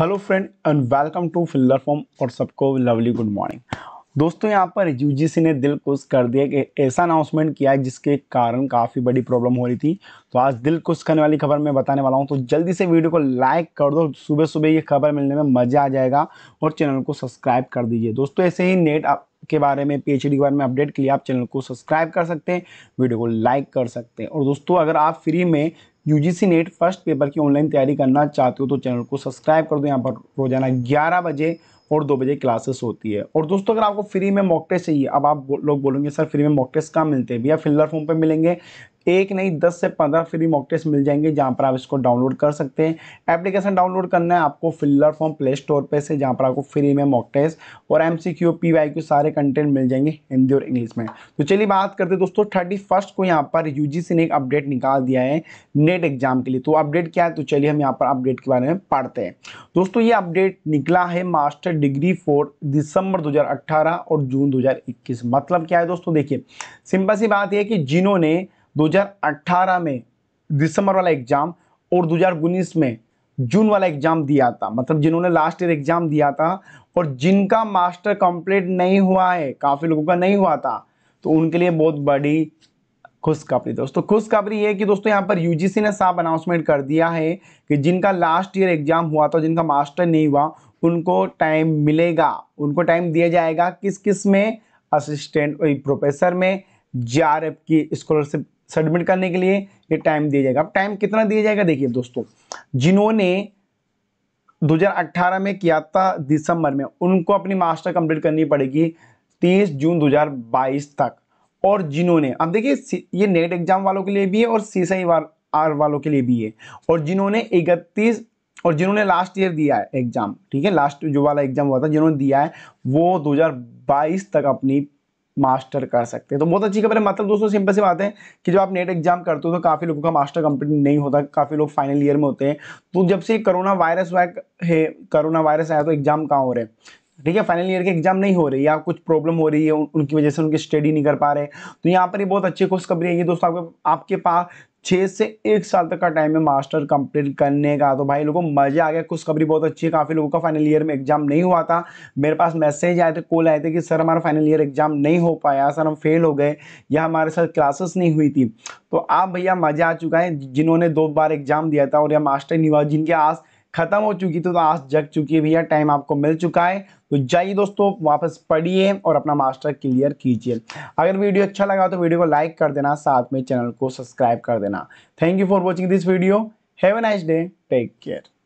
hello friend and welcome to fielder form और सबको lovely good morning दोस्तों यहाँ पर यूजीसी ने दिल खुश कर दिया कि ऐसा अनाउंसमेंट किया है जिसके कारण काफ़ी बड़ी प्रॉब्लम हो रही थी तो आज दिल खुश करने वाली खबर मैं बताने वाला हूँ तो जल्दी से वीडियो को लाइक कर दो सुबह सुबह ये खबर मिलने में मज़ा आ जाएगा और चैनल को सब्सक्राइब कर दीजिए दोस्तों ऐसे ही नेट के बारे में पी के बारे में अपडेट के लिए आप चैनल को सब्सक्राइब कर सकते हैं वीडियो को लाइक कर सकते हैं और दोस्तों अगर आप फ्री में U G NET first paper की ऑनलाइन तैयारी करना चाहते हो तो चैनल को सब्सक्राइब कर दो यहाँ पर रोजाना ग्यारह बजे और दो बजे क्लासेस होती है और दोस्तों अगर आपको फ्री में मॉक टेस्ट चाहिए अब आप लोग बोलेंगे सर फ्री में मॉक टेस्ट कहाँ मिलते हैं भैया फिल्लर फॉर्म पर मिलेंगे एक नहीं दस से पंद्रह फ्री मॉक टेस्ट मिल जाएंगे जहाँ पर आप इसको डाउनलोड कर सकते हैं एप्लीकेशन डाउनलोड करना है आपको फिल्लर फॉर्म प्ले स्टोर पे से जहाँ पर आपको फ्री में मॉक टेस्ट और M C Q P Y Q सारे कंटेंट मिल जाएंगे हिंदी और इंग्लिश में तो चलिए बात करते हैं दोस्तों थर्टी फर्स्ट को यहाँ पर यू ने एक अपडेट निकाल दिया है नेट एग्जाम के लिए तो अपडेट क्या है तो चलिए हम यहाँ पर अपडेट के बारे में पढ़ते हैं दोस्तों ये अपडेट निकला है मास्टर डिग्री फॉर दिसंबर अट्ठारह और जून इक्कीस मतलब क्या है दोस्तों देखिए सिंपल सी बात यह कि जिन्होंने 2018 में दिसंबर वाला एग्ज़ाम और 2019 में जून वाला एग्ज़ाम दिया था मतलब जिन्होंने लास्ट ईयर एग्ज़ाम दिया था और जिनका मास्टर कंप्लीट नहीं हुआ है काफ़ी लोगों का नहीं हुआ था तो उनके लिए बहुत बड़ी खुशखबरी दोस्तों खुशखबरी ये कि दोस्तों यहाँ पर यूजीसी ने साफ अनाउंसमेंट कर दिया है कि जिनका लास्ट ईयर एग्जाम हुआ था जिनका मास्टर नहीं हुआ उनको टाइम मिलेगा उनको टाइम दिया जाएगा किस किस में असिस्टेंट प्रोफेसर में जे की स्कॉलरशिप सबमिट करने के लिए ये टाइम दिया जाएगा अब टाइम कितना दिया जाएगा देखिए दोस्तों जिन्होंने 2018 में किया था दिसंबर में उनको अपनी मास्टर कंप्लीट करनी पड़ेगी 30 जून 2022 तक और जिन्होंने अब देखिए ये नेट एग्जाम वालों के लिए भी है और सी सी आर वालों के लिए भी है और जिन्होंने इकतीस और जिन्होंने लास्ट ईयर दिया है एग्जाम ठीक है लास्ट जो वाला एग्जाम हुआ था जिन्होंने दिया है वो 2022 तक अपनी मास्टर कर सकते हैं तो बहुत अच्छी खबर है मतलब दोस्तों सिंपल सी बात है कि जब आप नेट एग्जाम करते हो तो काफ़ी लोगों का मास्टर कंप्लीट नहीं होता काफ़ी लोग फाइनल ईयर में होते हैं तो जब से कोरोना वायरस है कोरोना वायरस आया तो एग्जाम कहाँ हो रहे हैं ठीक है फाइनल ईयर के एग्जाम नहीं हो रही या कुछ प्रॉब्लम हो रही है उनकी वजह से उनकी स्टडी नहीं कर पा रहे तो यहाँ पर ये बहुत अच्छी खुशखबरी है ये दोस्तों आपके आपके पास छः से एक साल तक का टाइम है मास्टर कंप्लीट करने का तो भाई लोगों को मज़ा आ गया खुशखबरी बहुत अच्छी है काफ़ी लोगों का फाइनल ईयर में एग्जाम नहीं हुआ था मेरे पास मैसेज आए थे कॉल आए थे कि सर हमारा फाइनल ईयर एग्जाम नहीं हो पाया सर हम फेल हो गए या हमारे साथ क्लासेस नहीं हुई थी तो आप भैया मज़ा आ चुका है जिन्होंने दो बार एग्जाम दिया था और या मास्टर नहीं हुआ जिनके आज खत्म हो चुकी थी तो आज जग चुकी है भैया टाइम आपको मिल चुका है तो जाइए दोस्तों वापस पढ़िए और अपना मास्टर क्लियर कीजिए अगर वीडियो अच्छा लगा तो वीडियो को लाइक कर देना साथ में चैनल को सब्सक्राइब कर देना thank you for watching this video have a nice day take care